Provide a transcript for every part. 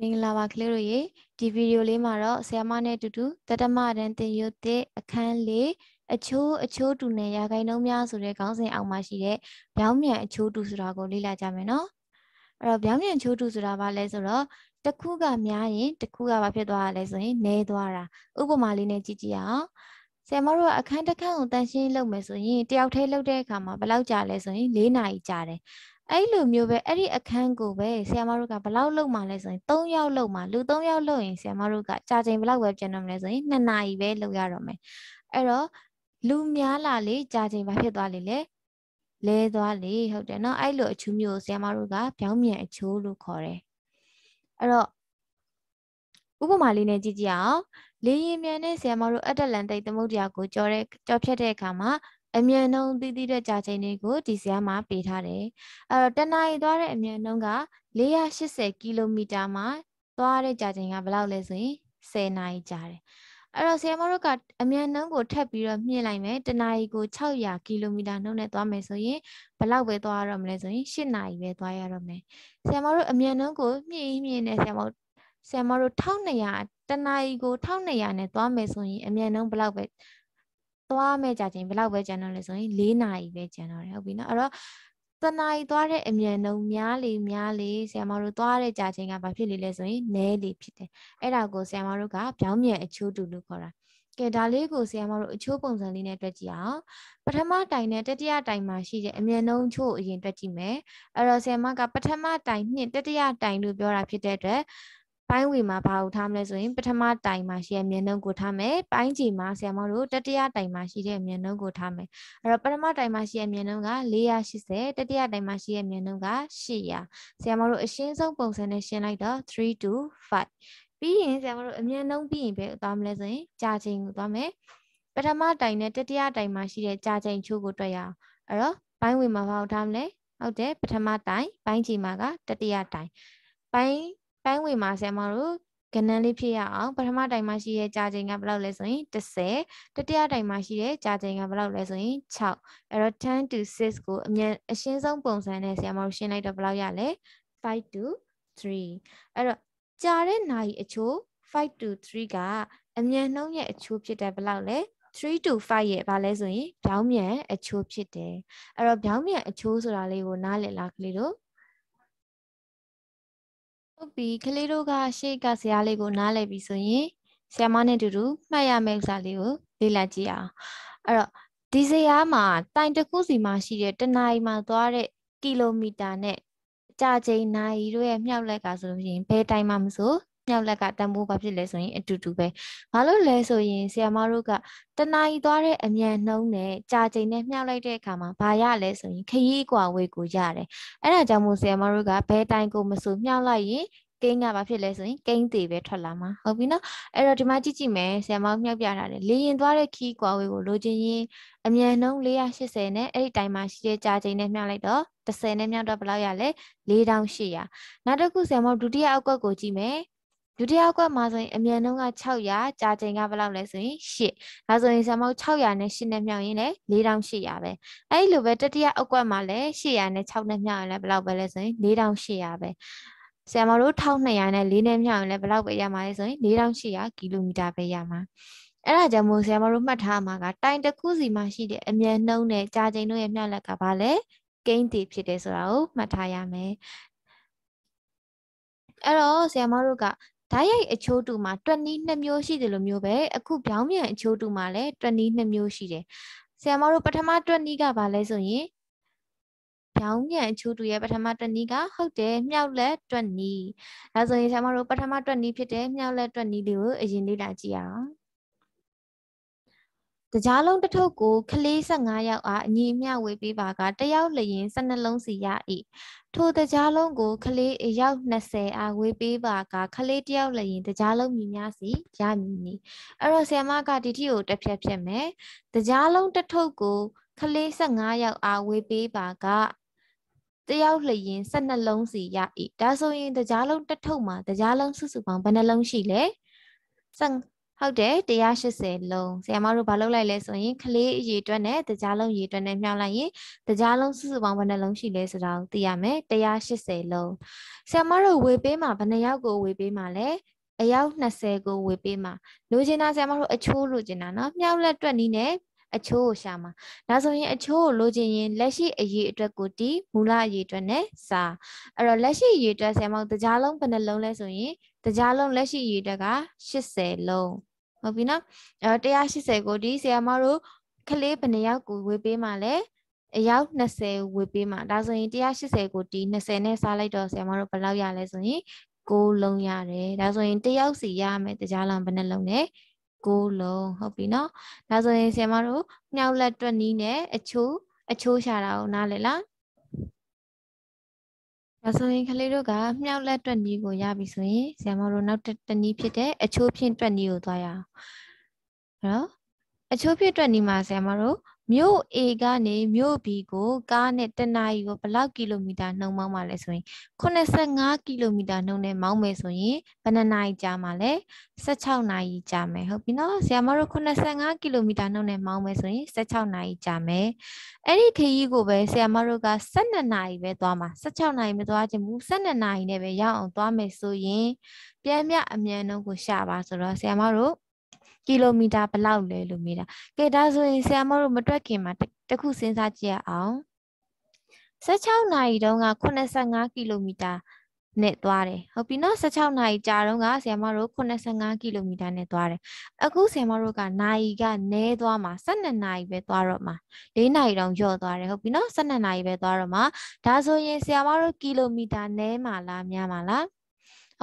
မင်္ဂလာပါကလေးတို့ရေဒီဗီဒီယိုလေးမှာတော့ဆရာမနဲ့အတူတူတတမတန်တင်ရွတ်တဲ့အခန်းလေးအချိုးအချိုးတူနဲ့ရာခိုင်နှုန်းများဆိုတဲ့ခေါင်းစဉ်အောက်မှာရှိတဲ့ဗျောင်းမြန်အချိုးတူဆိုတာကိုလေ့လာကြမယ်နော်အဲ့တော့ဗျောင်းမြန်အချိုးတူဆိုတာဘာလဲဆိုတော့တစ်ခုကများရင်တစ်ခုကဘာဖြစ်သွားရလဲဆိုရင်နည်းသွားတာဥပမာလေးနဲ့ကြည့်ကြည့်အောင်ဆရာမတို့ကအခန်းတစ်ခန်းကိုတန်ရှင်းလုပ်မယ်ဆိုရင်တယောက်တည်းလုပ်တဲ့အခါမှာဘယ်လောက်ကြာလဲဆိုရင်၄နာရီကြာတယ်အဲ့လိုမျိုးပဲအဲ့ဒီအခန်းကိုပဲဆရာမတို့ကဘလောက်လောက်မှလဲဆိုရင်3ယောက်လောက်မှလူ3ယောက်လောက်ရင်ဆရာမတို့ကကြာချိန်ဘလောက်ပဲပြန်တော့မလဲဆိုရင်2နာရီပဲလောက်ရတော့မယ်အဲ့တော့လူများလာလေကြာချိန်ဘာဖြစ်သွားလေလဲလဲသွားလေဟုတ်တယ်နော်အဲ့လိုအချူးမျိုးကိုဆရာမတို့ကပြောင်းမြန်အချိုးလို့ခေါ်တယ်အဲ့တော့ဥပမာလေးနဲ့ကြည့်ကြည့်အောင်လေရင်မြန်နဲ့ဆရာမတို့အတ္တလန်တိတ်သမုဒ္ဒရာကိုကြော်တဲ့ကြော်ဖြတ်တဲ့အခါမှာအမြန်နှုန်းတည်တည်တဲ့ကြာချိန်လေးကိုဒီဇာတ်မှာပေးထားတယ်အဲ့တော့တနင်္လာသွားတဲ့အမြန်နှုန်းက480ကီလိုမီတာမှာသွားတဲ့ကြာချိန်ကဘယ်လောက်လဲဆိုရင်10နာရီကြာတယ်အဲ့တော့ဆရာမတို့ကအမြန်နှုန်းကိုထပ်ပြီးတော့မြင့်လိုက်မယ်တနာရီကို600ကီလိုမီတာနှုန်းနဲ့သွားမယ်ဆိုရင်ဘလောက်ပဲသွားရတော့မလဲဆိုရင်8နာရီပဲသွားရတော့မယ်ဆရာမတို့အမြန်နှုန်းကိုမြင့်မြင့်နဲ့ဆရာမတို့ဆရာမတို့1200တနာရီကို1200နဲ့သွားမယ်ဆိုရင်အမြန်နှုန်းဘလောက်ပဲသွားမဲ့ကြာချင်းဘယ်လောက်ပဲကျန်တော့လဲဆိုရင်၄နာရီပဲကျန်တော့တယ်ဟုတ်ပြီနော်အဲ့တော့တနာရီသွားတဲ့အမြန်နှုန်းများလေများလေဆရာမတို့သွားတဲ့ကြာချင်းကဘာဖြစ်လေလဲဆိုရင်နည်းလေဖြစ်တယ်အဲ့ဒါကိုဆရာမတို့ကပြောင်းမြန်အချိုးတူလို့ခေါ်တာကဲဒါလေးကိုဆရာမတို့အချိုးပုံစံလေးနဲ့တွက်ကြည့်အောင်ပထမတိုင်နဲ့တတိယတိုင်မှာရှိတဲ့အမြဲနှုံးချိုးအရင်တွက်ကြည့်မယ်အဲ့တော့ဆရာမကပထမတိုင်နှင့်တတိယတိုင်လို့ပြောတာဖြစ်တဲ့အတွက်ပိုင်းဝေမှာဘာကိုထားမလဲဆိုရင်ပထမတိုင်မှာရှိတဲ့မျက်နှုံးကိုထားမယ်ပိုင်းကြီးမှာဆရာမတို့တတိယတိုင်မှာရှိတဲ့မျက်နှုံးကိုထားမယ်အဲ့တော့ပထမတိုင်မှာရှိတဲ့မျက်နှုံးက480တတိယတိုင်မှာရှိတဲ့မျက်နှုံးက800ဆရာမတို့အရှင်းဆုံးပုံစံနဲ့ရှင်းလိုက်တော့3 to 5ပြီးရင်ဆရာမတို့အမျက်နှုံးပြီးရင်ပဲသွားမလဲဆိုရင်ကြာချိန်ကိုသွားမယ်ပထမတိုင်နဲ့တတိယတိုင်မှာရှိတဲ့ကြာချိန်ချိုးကိုတွေ့ရအောင်အဲ့တော့ိုင်းဝင်မှာဘာလို့ထားမလဲဟုတ်တယ်ပထမတိုင်းပိုင်းကြီးမှာကတတိယတိုင်းပိုင်းတိုင်းဝင်မှာဆရာမတို့ကဏ္ဍလေးဖြစ်ရအောင်ပထမတိုင်မှာရှိတဲ့ကြာချိန်ကဘယ်လောက်လဲဆိုရင်30တတိယတိုင်မှာရှိတဲ့ကြာချိန်ကဘယ်လောက်လဲဆိုရင်6အဲ့တော့10 to 6ကိုအမြန်အရှင်းဆုံးပုံစံနဲ့ဆရာမတို့ရှင်းလိုက်တော့ဘယ်လောက်ရလဲ5 to 3အဲ့တော့ကြာတဲ့နာရီအချို့5 to 3ကအမြန်နှုန်းရဲ့အချို့ဖြစ်တယ်ဘယ်လောက်လဲ3 to 5ရဲ့ဘာလဲဆိုရင်ဗျောင်းမြန်အချိုးဖြစ်တယ်အဲ့တော့ဗျောင်းမြန်အချိုးဆိုတာလေးကိုနားလည်လားကလေးတို့ဟုတ်ပြီကလေးတို့ကရှေ့ကဇာတ်လေးကို နားလည်ပြီဆိုရင်ဆရာမနဲ့တူတူမှတ်ရမယ့်ဇာတ်လေးကိုလေ့လာကြည့်အောင်အဲ့တော့ဒီဇာတ်မှာ တိုင်တစ်ခုစီမှာရှိတဲ့တနာရီမှာသွားတဲ့ကီလိုမီတာနဲ့ကြာချိန်နာရီတို့ရဲ့မြောက်လက်ကဆိုလို့ရှိရင်ဘယ်တိုင်မှမဆိုမြောက်လက်ကတန်ဖိုးဘာဖြစ်လဲဆိုရင်အတူတူပဲဘာလို့လဲဆိုရင်ဆရာမတို့ကတနားီသွားတဲ့အမြန်နှုံးနဲ့ကြာချိန်နဲ့မြောက်လိုက်တဲ့အခါမှာဘာရလဲဆိုရင်ခရီးကွာဝေးကိုရတယ်အဲ့ဒါကြောင့်မို့ဆရာမတို့ကဘဲတိုင်းကိုမဆူမြောက်လိုက်ရင်ကိန်းကဘာဖြစ်လဲဆိုရင်ကိန်းသေးပဲထွက်လာမှာဟုတ်ပြီနော်အဲ့တော့ဒီမှာကြည့်ကြည့်မယ်ဆရာမမြောက်ပြထားတယ်လေရင်သွားတဲ့ခီးကွာဝေးကိုလိုချင်ရင်အမြန်နှုံး480နဲ့အဲ့ဒီတိုင်းမှာရှိတဲ့ကြာချိန်နဲ့မြောက်လိုက်တော့30နဲ့မြောက်တော့ဘယ်လောက်ရလဲ4800နောက်တစ်ခုဆရာမဒုတိယအောက်ကွက်ကိုကြည့်မယ်ဒုတိယကွက်မှာဆိုရင်အမြန်နှုန်းက600ကြာချိန်ကဘယ်လောက်လဲဆိုရင်8ဒါဆိုရင်ဆံမုတ်600နဲ့8နဲ့မြောက်ရင်လည်း4800ပဲအဲ့ဒီလိုပဲတတိယအကွက်မှာလည်း800နဲ့6နဲ့မြောက်ရင်လည်းဘယ်လောက်ပဲလဲဆိုရင်4800ပဲဆရာမတို့1200နဲ့4နဲ့မြောက်ရင်လည်းဘယ်လောက်ပဲရမှာလဲဆိုရင်4800ကီလိုမီတာပဲရမှာအဲ့ဒါကြောင့်မို့ဆရာမတို့မှတ်ထားမှာကတိုင်တစ်ခုစီမှာရှိတဲ့အမြန်နှုန်းနဲ့ကြာချိန်တို့ရဲ့မျှလက်ကဘာလဲကိန်းတည်ဖြစ်တယ်ဆိုတာကိုမှတ်ထားရမယ်အဲ့တော့ဆရာမတို့ကဓာတ်ရိုက်အချိုးတူမှာတွက်နီးနှစ်မျိုးရှိတယ်လို့မျိုးပဲအခုပြောင်းပြန်အချိုးတူမှာလည်းတွက်နီးနှစ်မျိုးရှိတယ်ဆရာမတို့ပထမတွက်နီးကဘာလဲဆိုရင်ပြောင်းပြန်အချိုးတူရဲ့ပထမတွက်နီးကဟုတ်တယ်မြောက်လက်တွက်နီးဒါဆိုရင်ဆရာမတို့ပထမတွက်နီးဖြစ်တဲ့မြောက်လက်တွက်နီးလေးကိုအရင်လေ့လာကြည့်ရအောင်တကြားလုံးတစ်ထုပ်ကိုကလေး15ယောက်အားအညီအမျှဝေပေးပါကတယောက်လျင်12လုံးစီရ၏ထိုတကြားလုံးကိုကလေးအယောက်20အားဝေပေးပါကကလေးတယောက်လျင်တကြားလုံးမြည်များစီရမည်နီအဲ့တော့ဆရာမကဒီတိကိုတစ်ဖြက်ဖြက်မယ်တကြားလုံးတစ်ထုပ်ကိုကလေး15ယောက်အားဝေပေးပါကတယောက်လျင်12လုံးစီရ၏ဒါဆိုရင်တကြားလုံးတစ်ထုပ်မှာတကြားလုံးစုစုပေါင်းဘယ်နှလုံးရှိလဲဟုတ်တယ်180လုံးဆရာမတို့ဘာလုပ်လိုက်လဲဆိုရင်ကလေးအရေအတွက်နဲ့တကြားလုံးရေအတွက်နဲ့မြောက်လိုက်ရင်တကြားလုံးစုစုပေါင်းဘယ်နှလုံးရှိလဲဆိုတာကိုသိရမယ်180လုံးဆရာမတို့ဝေပေးမှာဘယ်နှယောက်ကိုဝေပေးမှာလဲအယောက်20ကိုဝေပေးမှာလိုချင်တာဆရာမတို့အချိုးလိုချင်တာเนาะမြောက်လက်တွက်နီးနဲ့အချိုးကိုရှာမှာဒါဆိုရင်အချိုးကိုလိုချင်ရင်လက်ရှိအရေးအတွက်ကိုတီးမူလအရေးအတွက်နဲ့စာအဲ့တော့လက်ရှိအရေးအတွက်ဆရာမတို့တကြားလုံးဘယ်နှလုံးလဲဆိုရင်တကြားလုံးလက်ရှိအရေးအတွက်က80လုံးဟုတ်ပြီနော်အဲ180ကိုဒီဆရာမတို့ကလေးဘယ်နှယောက်ကိုဝေပေးမှလဲအယောက်20ဝေပေးမှဒါဆိုရင်180ကိုဒီ20နဲ့စားလိုက်တော့ဆရာမတို့ဘယ်လောက်ရလဲဆိုရင်6လုံးရတယ်ဒါဆိုရင်တယောက်စီရမယ်တကြားလုံးဘယ်နှလုံးလဲ6လုံးဟုတ်ပြီနော်ဒါဆိုရင်ဆရာမတို့မြောက်လက်တွက်နီးနဲ့အချိုးအချိုးရှာတာကိုနားလည်လားဒါဆိုရင်ကလေးတို့ကမြောက်လက်တွက်နည်းကိုရပြီဆိုရင်ဆရာမတို့နောက်တစ်နည်းဖြစ်တဲ့အချိုးဖြင့်တွက်နည်းကိုသွားရအောင်။အဲ့တော့အချိုးဖြင့်တွက်နည်းမှာဆရာမတို့မြို့ A ကနေမြို့ B ကိုကားနဲ့တနာရီကိုဘယ်လောက်ကီလိုမီတာနှုန်းမောင်းမှာလဲဆိုရင်85ကီလိုမီတာနှုန်းနဲ့မောင်းမယ်ဆိုရင်ဘယ်နှနာရီကြာမှာလဲ16နာရီကြာမယ်ဟုတ်ပြီနော်ဆရာမတို့85ကီလိုမီတာနှုန်းနဲ့မောင်းမယ်ဆိုရင်16နာရီကြာမယ်အဲ့ဒီခရီးကိုပဲဆရာမတို့က12နာရီပဲသွားမှာ16နာရီမသွားချင်ဘူး12နာရီနဲ့ပဲရောက်အောင်သွားမယ်ဆိုရင်ပြန်မြအမြန်နှုန်းကိုရှာပါဆိုတော့ဆရာမတို့ကီလိုမီတာဘယ်လောက်လဲလို့မေးတာကဲဒါဆိုရင်ဆရာမတို့မတွက်ခင်မှာတခုစဉ်းစားကြည့်အောင်16နာရီတုန်းက85ကီလိုမီတာနဲ့သွားတယ်ဟုတ်ပြီနော်16နာရီကြာတုန်းကဆရာမတို့85ကီလိုမီတာနဲ့သွားတယ်အခုဆရာမတို့ကနာရီကနဲသွားမှာ12နာရီပဲသွားတော့မှာ4နာရီတောင်ကျော့သွားတယ်ဟုတ်ပြီနော်12နာရီပဲသွားတော့မှာဒါဆိုရင်ဆရာမတို့ကီလိုမီတာနဲမှာလားများမှာလား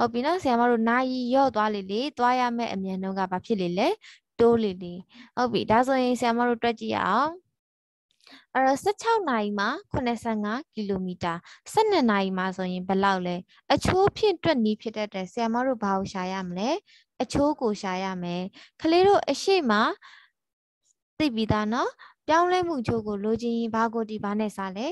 ဟုတ်ပြီနော်ဆရာမတို့နာရီရော့သွားလေလေသွားရမယ့်အမြန်နှုန်းကဘာဖြစ်လေလဲတိုးလေလေဟုတ်ပြီဒါဆိုရင်ဆရာမတို့တွက်ကြည့်ရအောင်အဲ့တော့16နာရီမှာ85ကီလိုမီတာ12နာရီမှာဆိုရင်ဘယ်လောက်လဲအချိုးဖြင့်တွက်နီးဖြစ်တတ်တယ်ဆရာမတို့ဘာကိုရှာရမလဲအချိုးကိုရှာရမယ်ခလေးတို့အရှိမသိပြီသားနော်ပြောင်းလဲမှုချိုးကို လိုချင်ရင်ဘာကိုဒီဘာနဲ့စားလဲ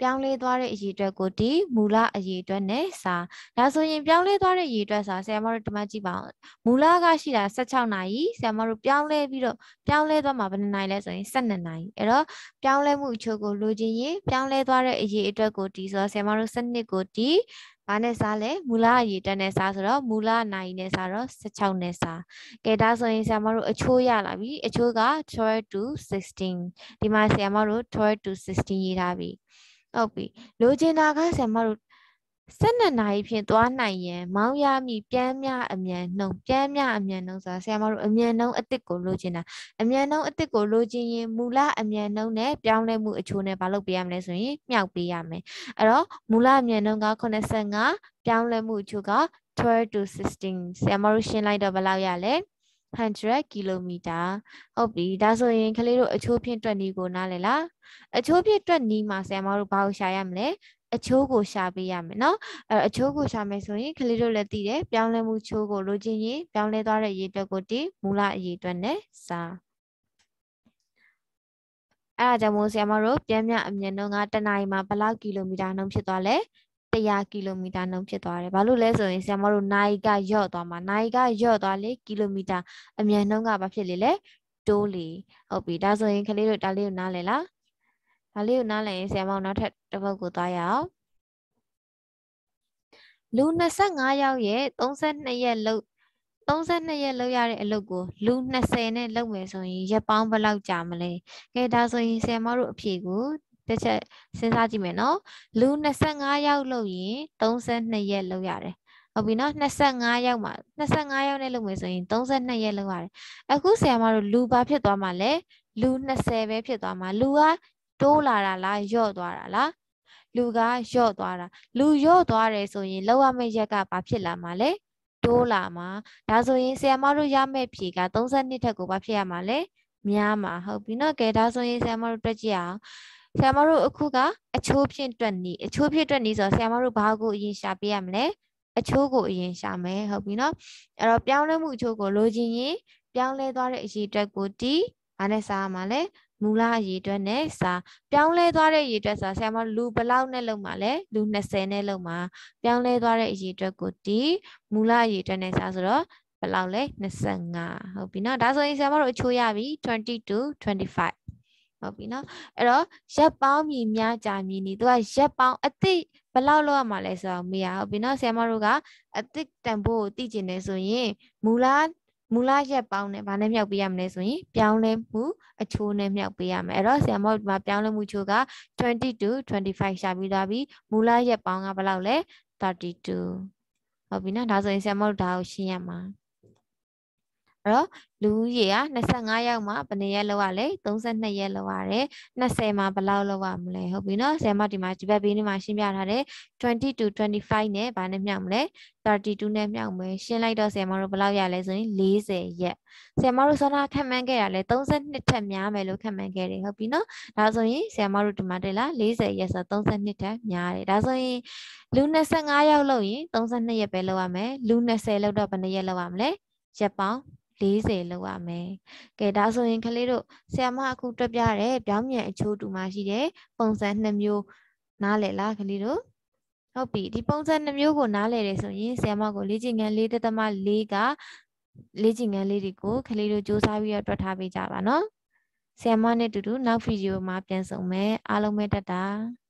ပြောင်းလဲသွားတဲ့အရေအတွက်ကိုဒီမူလအရေအတွက်နဲ့စာဒါဆိုရင်ပြောင်းလဲသွားတဲ့အရေအတွက်စာဆရာမတို့ဒီမှာကြည့်ပါဦးမူလကရှိတာ16နာရီဆရာမတို့ပြောင်းလဲပြီးတော့ပြောင်းလဲသွားမှာဘယ်နှစ်နာရီလဲဆိုရင်12နာရီအဲ့တော့ပြောင်းလဲမှုအချို့ကိုလိုချင်ရင်ပြောင်းလဲသွားတဲ့အရေအတွက်ကိုဒီဆိုတော့ဆရာမတို့စနစ်ကိုဒီဘာနဲ့စားလဲမူလအရေတက်နဲ့စားဆိုတော့မူလနိုင်နဲ့စားတော့16နဲ့စားကဲဒါဆိုရင်ဆရာမတို့အချိုးရလာပြီအချိုးက12 to 16ဒီမှာဆရာမတို့12 to 16ရေးထားပြီဟုတ်ပြီလိုချင်တာကဆရာမတို့12နာရီဖြင့်သွားနိုင်ရန်မောင်းရမည်ပြန်မြအမြန်နှုံပြန်မြအမြန်နှုံဆိုတာဆရာမတို့အမြန်နှုံအတစ်ကိုလိုချင်တာအမြန်နှုံအတစ်ကိုလိုချင်ရင်မူလအမြန်နှုံနဲ့ပြောင်းလဲမှုအချိုးနဲ့မလုပ်ပေးရမလဲဆိုရင်မြှောက်ပေးရမယ်အဲ့တော့မူလအမြန်နှုံက85ပြောင်းလဲမှုအချိုးက12 to 16ဆရာမတို့ရှင်းလိုက်တော့ဘယ်လောက်ရလဲ100 km ဟုတ်ပြီဒါဆိုရင်ကလေးတို့အချိုးဖြင့်တွက်နီးကိုနားလည်လားအချိုးဖြင့်တွက်နီးမှာဆရာမတို့ဘာကိုရှာရမလဲအချိုးကိုရှာပေးရမယ်เนาะအဲအချိုးကိုရှာမယ်ဆိုရင်ကလေးတို့လည်းသိတယ်ပြောင်းလဲမှုချိုးကိုလိုချင်ရင်ပြောင်းလဲသွားတဲ့ရေအတွက်ကိုတီမူလအရေအတွက်နဲ့စာအဲဒါကြောင့်မို့ဆရာမတို့ပြန်မြအမြင်တော့ကတနအီမှာဘယ်လောက်ကီလိုမီတာနှုန်းဖြစ်သွားလဲ100ကီလိုမီတာနှုန်းဖြစ်သွားတယ်။ဘာလို့လဲဆိုရင်ဆရာမတို့နာရီကယော့သွားမှာနာရီကယော့သွားလေကီလိုမီတာအမြန်နှုန်းကဘာဖြစ်လေလဲတိုးလေဟုတ်ပြီ။ဒါဆိုရင်ကလေးတို့ဒါလေးကိုနားလည်လား။ဒါလေးကိုနားလည်ရင်ဆရာမတို့နောက်ထပ်တစ်ပုဒ်ကိုသွားရအောင်။လူ25ယောက်ရဲ့32ရက်လောက်32ရက်လောက်ရတဲ့အလုပ်ကိုလူ20နဲ့လုပ်မယ်ဆိုရင်ရက်ပေါင်းဘယ်လောက်ကြာမလဲ။ကဲဒါဆိုရင်ဆရာမတို့အဖြေကိုတစ်ချက်စဉ်းစားကြည့်မယ်နော်လူ25ယောက်လုပ်ရင်32ရက်လုပ်ရတယ်ဟုတ်ပြီနော်25ရောက်မှာ25ရောက်နဲ့လုပ်မယ်ဆိုရင်32ရက်လောက်ရတယ်အခုဆရာမတို့လူဘာဖြစ်သွားမှာလဲလူ20ပဲဖြစ်သွားမှာလူကတိုးလာတာလားညော့သွားတာလားလူကညော့သွားတာလူညော့သွားတယ်ဆိုရင်လောက်ရမယ့်ရက်ကဘာဖြစ်လာမှာလဲတိုးလာမှာဒါဆိုရင်ဆရာမတို့ရမယ့်ဖြေက32ထက်ကိုဘာဖြစ်ရမှာလဲများမှာဟုတ်ပြီနော်ကဲဒါဆိုရင်ဆရာမတို့တွက်ကြည့်အောင်ဆရာမတို့အခုက အချိုးဖြစ်တွက်နီးအချိုးဖြစ်တွက်နီးဆိုတော့ဆရာမတို့ဘာကိုအရင်ရှာပေးရမလဲအချိုးကိုအရင်ရှာမယ်ဟုတ်ပြီနော်အဲ့တော့ပြောင်းလဲမှုအချိုးကိုလိုချင်ရင်ပြောင်းလဲသွားတဲ့အရေအတွက်ကိုတီးဘာနဲ့စားရမှာလဲမူလအရေအတွက်နဲ့စာပြောင်းလဲသွားတဲ့အရေအတွက်စာဆရာမလူဘလောက်နဲ့လုံမှာလဲလူ20နဲ့လုံမှာပြောင်းလဲသွားတဲ့အရေအတွက်ကိုဒီမူလအရေအတွက်နဲ့စာဆိုတော့ဘလောက်လဲ25ဟုတ်ပြီเนาะဒါဆိုရင်ဆရာမတို့အချိုးရပြီ22 25ဟုတ်ပြီနော်အဲ့တော့ရက်ပေါင်းမြည်များကြာမြည်နေသူကရက်ပေါင်းအသစ်ဘလောက်လောက်ရမှာလဲဆိုတော့မေးရဟုတ်ပြီနော်ဆရာမတို့ကအသစ်တန်ဖိုးကိုသိကျင်နေဆိုရင်မူလားမူလရက်ပေါင်းနဲ့ဗာနဲ့မြောက်ပေးရမလဲဆိုရင်ပြောင်းလဲမှုအချိုးနဲ့မြောက်ပေးရမယ်အဲ့တော့ဆရာမတို့ဒီမှာပြောင်းလဲမှုချိုးက20 to 25ရှာပြီးသားပြီးမူလရက်ပေါင်းကဘယ်လောက်လဲ32ဟုတ်ပြီနော်ဒါဆိုရင်ဆရာမတို့ဒါကိုရှင်းရမှာအဲ့တော့လူဦးရေက25ယောက်မှာဘယ်နှစ်ရက်လောက်ရလဲ32ရက်လောက်ရတယ်20မှာဘယ်လောက်လောက်ရမလဲဟုတ်ပြီနော်ဆယ်မဒီမှာဒီဘက်ဘေးနေမှာရှင်းပြထားတယ်20 to 25နဲ့ဘာနဲ့မြောက်မလဲ32နဲ့မြောက်မယ်ရှင်းလိုက်တော့ဆယ်မတို့ဘယ်လောက်ရလဲဆိုရင်40ရက်ဆယ်မတို့စောနာခံမှန်းခဲ့တာလဲ32ထက်များမယ်လို့ခံမှန်းခဲ့တယ်ဟုတ်ပြီနော်ဒါဆိုရင်ဆယ်မတို့ဒီမှာတက်လာ40ရက်ဆိုတော့32ထက်များတယ်ဒါဆိုရင်လူ25ယောက်လောက်ရင်32ရက်ပဲလောက်ရမယ်လူ20လောက်တော့ဘယ်နှစ်ရက်လောက်ရမလဲရက်ပေါင်း40လောက်ရမယ်။ကဲဒါဆိုရင်ကလေးတို့ဆရာမအခုတွေ့ပြတယ်ပြောင်းမြန်အချိုးတူမှရှိတယ်ပုံစံ2မျိုးနားလည်လားကလေးတို့ဟုတ်ပြီဒီပုံစံ2မျိုးကိုနားလည်တယ်ဆိုရင်ဆရာမကိုလေ့ကျင့်ခန်း4.4ကလေ့ကျင့်ခန်းလေးတွေကိုကလေးတို့စူးစမ်းပြီးတော့တွေ့ထားပေးကြပါနော်။ဆရာမနဲ့အတူတူနောက်ဗီဒီယိုမှာပြန်ဆုံမယ်အားလုံးပဲတက်တာ။